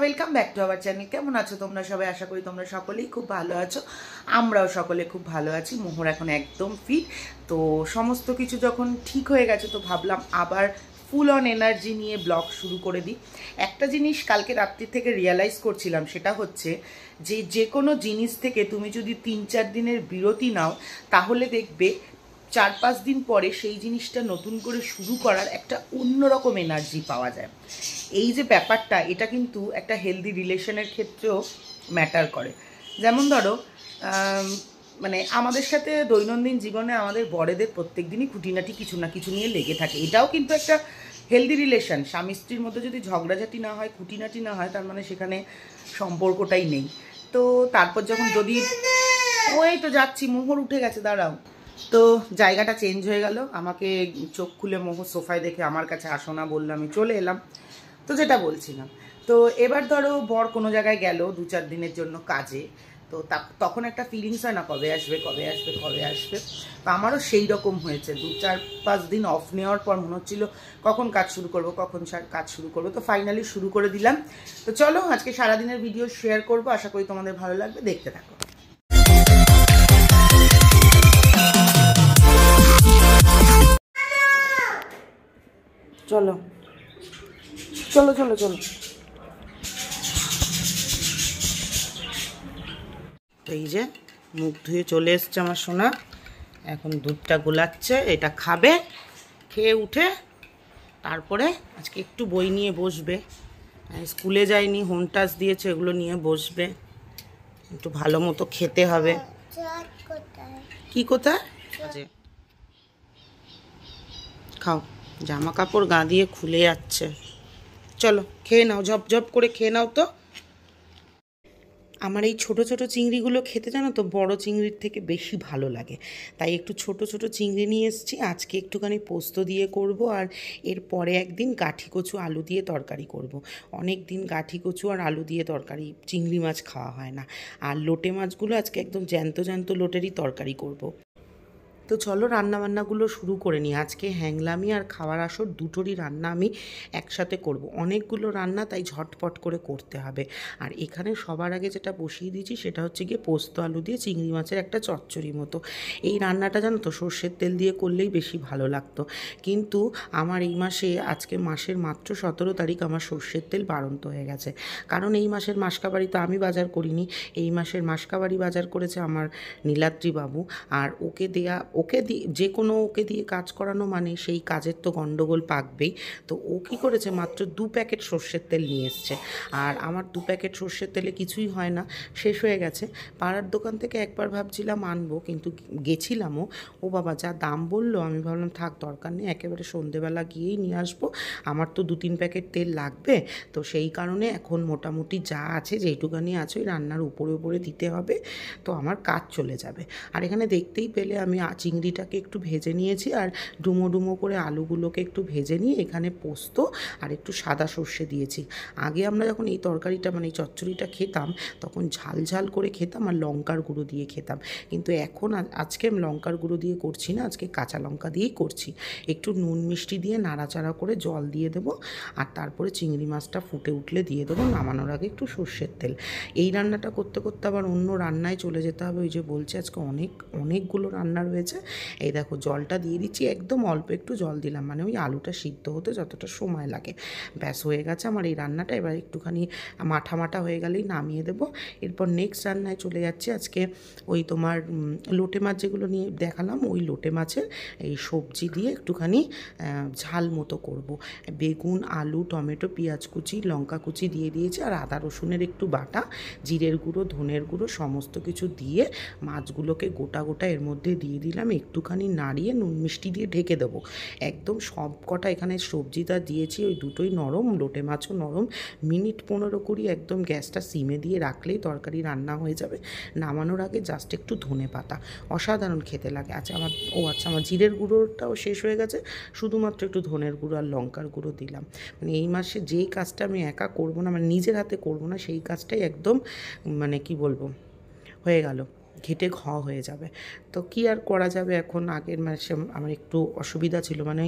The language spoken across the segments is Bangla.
Welcome back to our channel কেমন আছো তোমরা সবাই আশা করি তোমরা সকলেই খুব ভালো আছো আমরাও সকলে খুব ভালো আছি মোহর এখন একদম ফিট তো সমস্ত কিছু যখন ঠিক হয়ে গেছে তো ভাবলাম আবার ফুল অন এনার্জি নিয়ে ব্লগ শুরু করে দিই একটা জিনিস কালকে রাত্রি থেকে রিয়ালাইজ করছিলাম সেটা হচ্ছে যে যে কোনো জিনিস থেকে তুমি যদি তিন চার দিনের বিরতি নাও তাহলে দেখবে চার পাঁচ দিন পরে সেই জিনিসটা নতুন করে শুরু করার একটা অন্যরকম এনার্জি পাওয়া যায় এই যে ব্যাপারটা এটা কিন্তু একটা হেলদি রিলেশনের ক্ষেত্রেও ম্যাটার করে যেমন ধরো মানে আমাদের সাথে দৈনন্দিন জীবনে আমাদের বড়েদের প্রত্যেক দিনই খুঁটিনাটি কিছু না কিছু নিয়ে লেগে থাকে এটাও কিন্তু একটা হেলদি রিলেশন স্বামী স্ত্রীর মধ্যে যদি ঝগড়াঝাটি না হয় খুঁটিনাটি না হয় তার মানে সেখানে সম্পর্কটাই নেই তো তারপর যখন যদি ওই তো যাচ্ছি মোহর উঠে গেছে দাঁড়াও তো জায়গাটা চেঞ্জ হয়ে গেল আমাকে চোখ খুলে মোহ সোফায় দেখে আমার কাছে আসো না বললো আমি চলে এলাম তো যেটা বলছিলাম তো এবার ধরো বর কোনো জায়গায় গেল দু চার দিনের জন্য কাজে তো তখন একটা ফিলিংস হয় না কবে আসবে কবে আসবে কবে আসবে তো আমারও সেই রকম হয়েছে দু চার পাঁচ দিন অফ নেওয়ার পর মনে হচ্ছিল কখন কাজ শুরু করব কখন কাজ শুরু করব তো ফাইনালি শুরু করে দিলাম তো চলো আজকে সারাদিনের ভিডিও শেয়ার করব আশা করি তোমাদের ভালো লাগবে দেখতে থাকো চলো চলো চলো চলো এই যে মুখ ধুয়ে চলে এসছে আমার সোনা এখন দুধটা গোলাচ্ছে এটা খাবে খেয়ে উঠে তারপরে আজকে একটু বই নিয়ে বসবে স্কুলে যায়নি হোম টাচ দিয়েছে এগুলো নিয়ে বসবে একটু ভালো মতো খেতে হবে কি কোথায় খাও জামা কাপড় গা দিয়ে খুলে যাচ্ছে চলো খেয়ে নাও ঝপঝপ করে খেয়ে নাও তো আমার এই ছোট ছোট চিংড়িগুলো খেতে জানো তো বড় চিংড়ির থেকে বেশি ভালো লাগে তাই একটু ছোট ছোট চিংড়ি নিয়ে এসেছি আজকে একটুখানি পোস্ত দিয়ে করব আর এর পরে একদিন কাঠি কচু আলু দিয়ে তরকারি করব। অনেক দিন গাঠি কচু আর আলু দিয়ে তরকারি চিংড়ি মাছ খাওয়া হয় না আর লোটে মাছগুলো আজকে একদম জ্যান্ত জ্যান্ত লোটেরই তরকারি করব। তো চলো রান্নাবান্নাগুলো শুরু করে নিই আজকে হ্যাংলামি আর খাওয়ার আসর দুটোরই রান্না আমি একসাথে করব অনেকগুলো রান্না তাই ঝটপট করে করতে হবে আর এখানে সবার আগে যেটা বসিয়ে দিয়েছি সেটা হচ্ছে গিয়ে পোস্ত আলু দিয়ে চিংড়ি মাছের একটা চচ্চড়ি মতো এই রান্নাটা জানো তো সর্ষের তেল দিয়ে করলেই বেশি ভালো লাগতো কিন্তু আমার এই মাসে আজকে মাসের মাত্র সতেরো তারিখ আমার সর্ষের তেল বাড়ন্ত হয়ে গেছে কারণ এই মাসের মাসকাবাড়ি তো আমি বাজার করিনি এই মাসের মাসকাবাড়ি বাজার করেছে আমার নীলাদ্রি বাবু আর ওকে দেয়া ওকে দিয়ে যে কোনো ওকে দিয়ে কাজ করানো মানে সেই কাজের তো গণ্ডগোল পাকবেই তো ও কী করেছে মাত্র দু প্যাকেট সর্ষের তেল নিয়ে এসছে আর আমার দু প্যাকেট সর্ষের তেলে কিছুই হয় না শেষ হয়ে গেছে পাড়ার দোকান থেকে একবার ভাবছিলাম আনবো কিন্তু গেছিলামও ও বাবা যা দাম বললো আমি ভাবলাম থাক দরকার নেই একেবারে সন্ধেবেলা গিয়েই নিয়ে আসবো আমার তো দু তিন প্যাকেট তেল লাগবে তো সেই কারণে এখন মোটামুটি যা আছে যেইটুকানি আছে ওই রান্নার উপরে উপরে দিতে হবে তো আমার কাজ চলে যাবে আর এখানে দেখতেই পেলে আমি চিংড়িটাকে একটু ভেজে নিয়েছি আর ডুমো ডুমো করে আলুগুলোকে একটু ভেজে নিয়ে এখানে পোস্ত আর একটু সাদা সর্ষে দিয়েছি আগে আমরা যখন এই তরকারিটা মানে এই চচ্চড়িটা খেতাম তখন ঝাল ঝাল করে খেতাম আর লঙ্কার গুঁড়ো দিয়ে খেতাম কিন্তু এখন আজকে আমি লঙ্কার গুঁড়ো দিয়ে করছি না আজকে কাঁচা লঙ্কা দিয়েই করছি একটু নুন মিষ্টি দিয়ে নাড়াচাড়া করে জল দিয়ে দেবো আর তারপরে চিংড়ি মাছটা ফুটে উঠলে দিয়ে দেবো নামানোর আগে একটু সর্ষের তেল এই রান্নাটা করতে করতে আবার অন্য রান্নায় চলে যেতে হবে ওই যে বলছে আজকে অনেক অনেকগুলো রান্না রয়েছে হয়েছে এই দেখো জলটা দিয়ে দিচ্ছি একদম অল্প একটু জল দিলাম মানে ওই আলুটা সিদ্ধ হতে যতটা সময় লাগে ব্যাস হয়ে গেছে আমার এই রান্নাটা এবার একটুখানি মাঠা মাঠা হয়ে গেলেই নামিয়ে দেবো এরপর নেক্সট রান্নায় চলে যাচ্ছি আজকে ওই তোমার লোটে মাছ যেগুলো নিয়ে দেখালাম ওই লোটে মাছের এই সবজি দিয়ে একটুখানি ঝাল মতো করব। বেগুন আলু টমেটো পেঁয়াজ কুচি লঙ্কা কুচি দিয়ে দিয়েছি আর আদা রসুনের একটু বাটা জিরের গুঁড়ো ধনের গুঁড়ো সমস্ত কিছু দিয়ে মাছগুলোকে গোটা গোটা এর মধ্যে দিয়ে দিলাম আমি একটুখানি নাড়িয়ে নুন মিষ্টি দিয়ে ঢেকে দেবো একদম সব কটা এখানে সবজিটা দিয়েছি ওই দুটোই নরম লোটে মাছও নরম মিনিট পনেরো কুড়ি একদম গ্যাসটা সিমে দিয়ে রাখলেই তরকারি রান্না হয়ে যাবে নামানোর আগে জাস্ট একটু ধনে পাতা অসাধারণ খেতে লাগে আচ্ছা আমার ও আচ্ছা আমার জিরের গুঁড়োটাও শেষ হয়ে গেছে শুধুমাত্র একটু ধনের গুঁড়ো আর লঙ্কার গুঁড়ো দিলাম মানে এই মাসে যেই কাজটা আমি একা করবো না মানে নিজের হাতে করবো না সেই কাজটাই একদম মানে কি বলবো হয়ে গেল ঘেটে ঘ হয়ে যাবে তো কি আর করা যাবে এখন আগের মাসে আমার একটু অসুবিধা ছিল মানে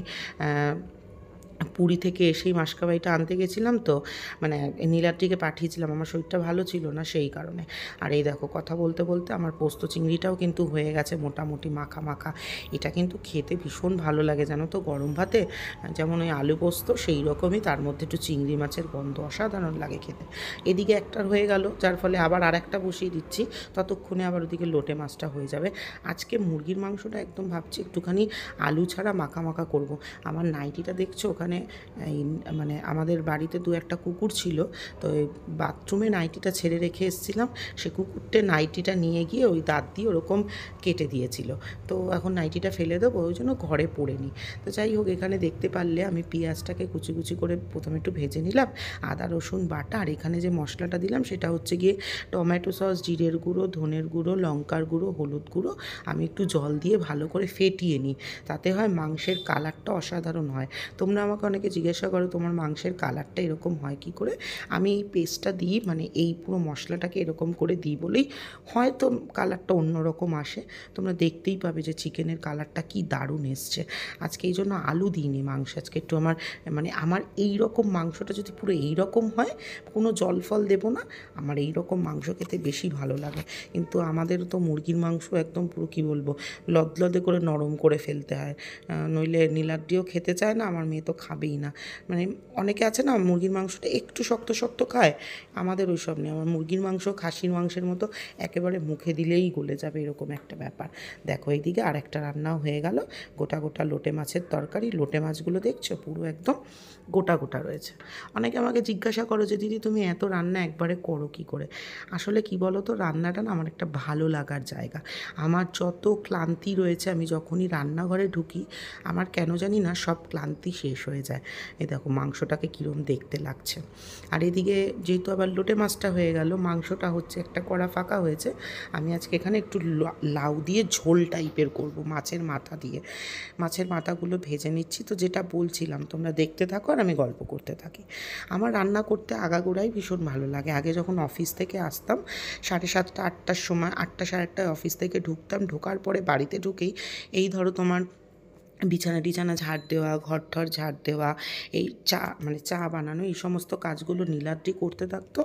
পুরী থেকে এসেই মাসকাবাইটা আনতে গেছিলাম তো মানে নীলাটিকে পাঠিয়েছিলাম আমার শরীরটা ভালো ছিল না সেই কারণে আর এই দেখো কথা বলতে বলতে আমার পোস্ত চিংড়িটাও কিন্তু হয়ে গেছে মোটামুটি মাখা মাখা এটা কিন্তু খেতে ভীষণ ভালো লাগে জানো তো গরম ভাতে যেমন ওই আলু পোস্ত সেই রকমই তার মধ্যে একটু চিংড়ি মাছের গন্ধ অসাধারণ লাগে খেতে এদিকে একটার হয়ে গেল যার ফলে আবার আর একটা বসিয়ে দিচ্ছি ততক্ষণে আবার ওদিকে লোটে মাছটা হয়ে যাবে আজকে মুরগির মাংসটা একদম ভাবছি একটুখানি আলু ছাড়া মাখা মাখা করব আমার নাইটিটা দেখছো ওখানে ওখানে মানে আমাদের বাড়িতে দু একটা কুকুর ছিল তো ওই বাথরুমে নাইটিটা ছেড়ে রেখে এসেছিলাম সে কুকুরটে নাইটিটা নিয়ে গিয়ে ওই দাঁত দিয়ে ওরকম কেটে দিয়েছিল তো এখন নাইটিটা ফেলে দেবো ওই জন্য ঘরে পড়ে নিই তো যাই হোক এখানে দেখতে পারলে আমি পেঁয়াজটাকে কুচি কুচি করে প্রথমে একটু ভেজে নিলাম আদা রসুন বাটা আর এখানে যে মশলাটা দিলাম সেটা হচ্ছে গিয়ে টমেটো সস জিরের গুঁড়ো ধনের গুঁড়ো লঙ্কার গুঁড়ো হলুদ গুঁড়ো আমি একটু জল দিয়ে ভালো করে ফেটিয়ে নিই তাতে হয় মাংসের কালারটা অসাধারণ হয় তোমরা আমাকে আমাকে অনেকে জিজ্ঞাসা করো তোমার মাংসের কালারটা এরকম হয় কি করে আমি এই পেস্টটা দিই মানে এই পুরো মশলাটাকে এরকম করে দিই বলেই হয়তো কালারটা অন্যরকম আসে তোমরা দেখতেই পাবে যে চিকেনের কালারটা কি দারুণ এসছে আজকে এই জন্য আলু দিইনি মাংস আজকে একটু আমার মানে আমার এই রকম মাংসটা যদি পুরো এই রকম হয় কোনো জল ফল দেবো না আমার এই রকম মাংস খেতে বেশি ভালো লাগে কিন্তু আমাদের তো মুরগির মাংস একদম পুরো কী বলবো লদলদে করে নরম করে ফেলতে হয় নইলে নীলাড্ডিও খেতে চায় না আমার মেয়ে তো খা খাবেই না মানে অনেকে আছে না মুরগির মাংসটা একটু শক্ত শক্ত খায় আমাদের ওই সব নেই আমার মুরগির মাংস খাসির মাংসের মতো একেবারে মুখে দিলেই গলে যাবে এরকম একটা ব্যাপার দেখো এইদিকে আর একটা রান্নাও হয়ে গেল গোটা গোটা লোটে মাছের তরকারি লোটে মাছগুলো দেখছো পুরো একদম গোটা গোটা রয়েছে অনেকে আমাকে জিজ্ঞাসা করো যে দিদি তুমি এত রান্না একবারে করো কি করে আসলে কি বলো তো রান্নাটা না আমার একটা ভালো লাগার জায়গা আমার যত ক্লান্তি রয়েছে আমি যখনই রান্নাঘরে ঢুকি আমার কেন জানি না সব ক্লান্তি শেষ হয়ে হয়ে যায় এই দেখো মাংসটাকে কীরম দেখতে লাগছে আর এদিকে যেহেতু আবার লোটে মাছটা হয়ে গেল মাংসটা হচ্ছে একটা কড়া ফাঁকা হয়েছে আমি আজকে এখানে একটু লাউ দিয়ে ঝোল টাইপের করব মাছের মাথা দিয়ে মাছের মাথাগুলো ভেজে নিচ্ছি তো যেটা বলছিলাম তোমরা দেখতে থাকো আর আমি গল্প করতে থাকি আমার রান্না করতে আগাগোড়াই ভীষণ ভালো লাগে আগে যখন অফিস থেকে আসতাম সাড়ে সাতটা আটটার সময় আটটা সাড়ে আটটায় অফিস থেকে ঢুকতাম ঢোকার পরে বাড়িতে ঢুকেই এই ধরো তোমার বিছানা টিছানা ঝাড় দেওয়া ঘর ঠর ঝাড় দেওয়া এই চা মানে চা বানানো এই সমস্ত কাজগুলো নীলাদ্রি করতে থাকতো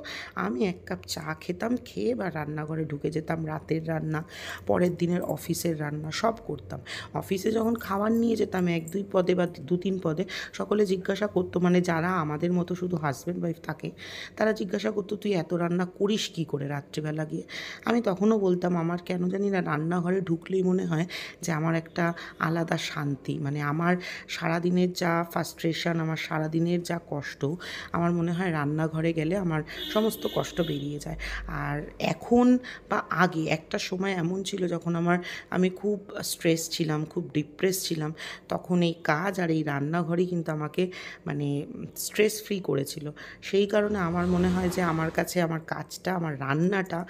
আমি এক কাপ চা খেতাম খেয়ে বা রান্নাঘরে ঢুকে যেতাম রাতের রান্না পরের দিনের অফিসের রান্না সব করতাম অফিসে যখন খাবার নিয়ে যেতাম এক দুই পদে বা দু তিন পদে সকলে জিজ্ঞাসা করতো মানে যারা আমাদের মতো শুধু হাজব্যান্ড ওয়াইফ থাকে তারা জিজ্ঞাসা করতো তুই এত রান্না করিস কি করে রাত্রিবেলা গিয়ে আমি তখনও বলতাম আমার কেন জানি না রান্নাঘরে ঢুকলেই মনে হয় যে আমার একটা আলাদা শান্তি সত্যি মানে আমার সারাদিনের যা ফাস্ট্রেশন আমার সারাদিনের যা কষ্ট আমার মনে হয় রান্নাঘরে গেলে আমার সমস্ত কষ্ট বেরিয়ে যায় আর এখন বা আগে একটা সময় এমন ছিল যখন আমার আমি খুব স্ট্রেস ছিলাম খুব ডিপ্রেস ছিলাম তখন এই কাজ আর এই রান্নাঘরই কিন্তু আমাকে মানে স্ট্রেস ফ্রি করেছিল সেই কারণে আমার মনে হয় যে আমার কাছে আমার কাজটা আমার রান্নাটা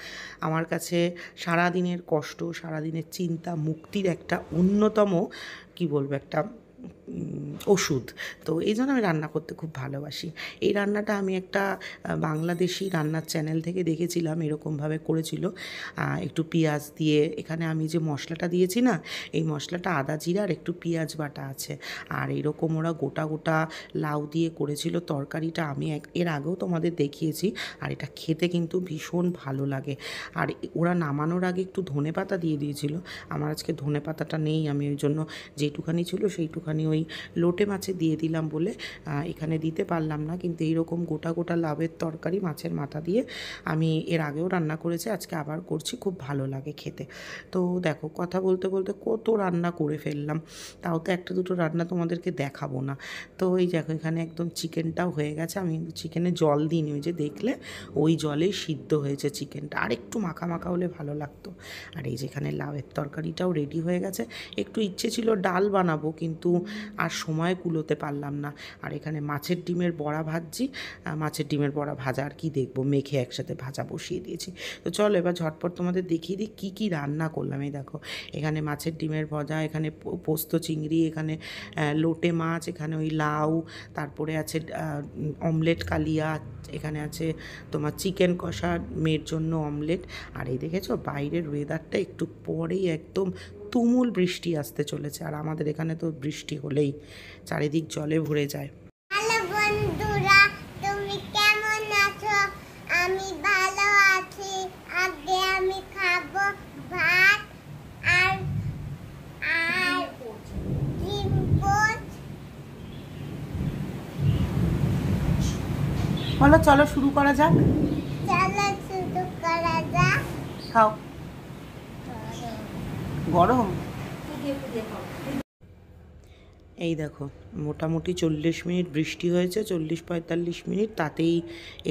আমার কাছে সারাদিনের কষ্ট সারাদিনের চিন্তা মুক্তির একটা অন্যতম কি বলবো একটা ওষুধ তো এই জন্য আমি রান্না করতে খুব ভালোবাসি এই রান্নাটা আমি একটা বাংলাদেশি রান্নার চ্যানেল থেকে দেখেছিলাম এরকমভাবে করেছিল একটু পেঁয়াজ দিয়ে এখানে আমি যে মশলাটা দিয়েছি না এই মশলাটা আদা জিরা আর একটু পেঁয়াজ বাটা আছে আর এরকম ওরা গোটা গোটা লাউ দিয়ে করেছিল তরকারিটা আমি এর আগেও তোমাদের দেখিয়েছি আর এটা খেতে কিন্তু ভীষণ ভালো লাগে আর ওরা নামানোর আগে একটু ধনে পাতা দিয়ে দিয়েছিল আমার আজকে ধনে পাতাটা নেই আমি ওই জন্য যেটুখানি ছিল সেইটুখানি ওই ওই লোটে মাছে দিয়ে দিলাম বলে এখানে দিতে পারলাম না কিন্তু এইরকম গোটা গোটা লাভের তরকারি মাছের মাথা দিয়ে আমি এর আগেও রান্না করেছি আজকে আবার করছি খুব ভালো লাগে খেতে তো দেখো কথা বলতে বলতে কত রান্না করে ফেললাম তাও তো একটা দুটো রান্না তোমাদেরকে দেখাবো না তো এই দেখো এখানে একদম চিকেনটাও হয়ে গেছে আমি কিন্তু চিকেনে জল দিইনি ওই যে দেখলে ওই জলেই সিদ্ধ হয়েছে চিকেনটা আর একটু মাখা মাখা হলে ভালো লাগতো আর এই যেখানে লাভের তরকারিটাও রেডি হয়ে গেছে একটু ইচ্ছে ছিল ডাল বানাবো কিন্তু আর সময় কুলোতে পারলাম না আর এখানে মাছের ডিমের বড়া ভাজছি মাছের ডিমের বড়া ভাজা আর কি দেখবো মেখে একসাথে ভাজা বসিয়ে দিয়েছি তো চলো এবার ঝটপট তোমাদের দেখিয়ে দিই কী কী রান্না করলাম এই দেখো এখানে মাছের ডিমের ভজা এখানে পোস্ত চিংড়ি এখানে লোটে মাছ এখানে ওই লাউ তারপরে আছে অমলেট কালিয়া এখানে আছে তোমার চিকেন কষা মেয়ের জন্য অমলেট আর এই দেখেছো বাইরের ওয়েদারটা একটু পরেই একদম তুমুল বৃষ্টি আসতে চলেছে আর আমাদের এখানে তো বৃষ্টি হলেই চারিদিক জলে ভরে যায় কেমন আমি আমি বলো চলো শুরু করা যাক চলো শুরু করা যাক খাও গরম এই দেখো মোটামুটি চল্লিশ মিনিট বৃষ্টি হয়েছে চল্লিশ পঁয়তাল্লিশ মিনিট তাতেই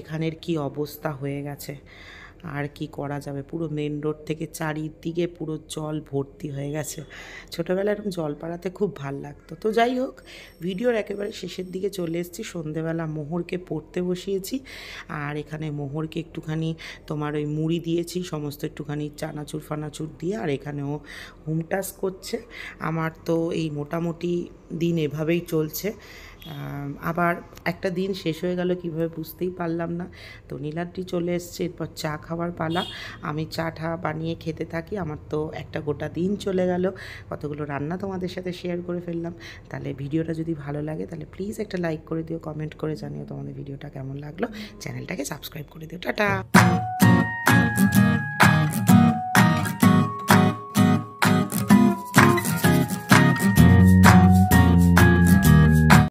এখানের কি অবস্থা হয়ে গেছে আর কি করা যাবে পুরো মেন রোড থেকে চারিদিকে পুরো জল ভর্তি হয়ে গেছে ছোটোবেলায় এরকম জল পাড়াতে খুব ভাল লাগতো তো যাই হোক ভিডিওর একেবারে শেষের দিকে চলে এসেছি সন্ধেবেলা মোহরকে পড়তে বসিয়েছি আর এখানে মোহরকে একটুখানি তোমার ওই মুড়ি দিয়েছি সমস্ত একটুখানি চানাচুর ফানাচুর দিয়ে আর এখানেও হোম টাস্ক করছে আমার তো এই মোটামুটি দিন এভাবেই চলছে আবার একটা দিন শেষ হয়ে গেল কিভাবে বুঝতেই পারলাম না তো নীলাদ্রি চলে এসছে এরপর চা খাওয়ার পালা আমি চা ঠা বানিয়ে খেতে থাকি আমার তো একটা গোটা দিন চলে গেল কতগুলো রান্না তোমাদের সাথে শেয়ার করে ফেললাম তাহলে ভিডিওটা যদি ভালো লাগে তাহলে প্লিজ একটা লাইক করে দিও কমেন্ট করে জানিও তোমাদের ভিডিওটা কেমন লাগলো চ্যানেলটাকে সাবস্ক্রাইব করে দিও টাটা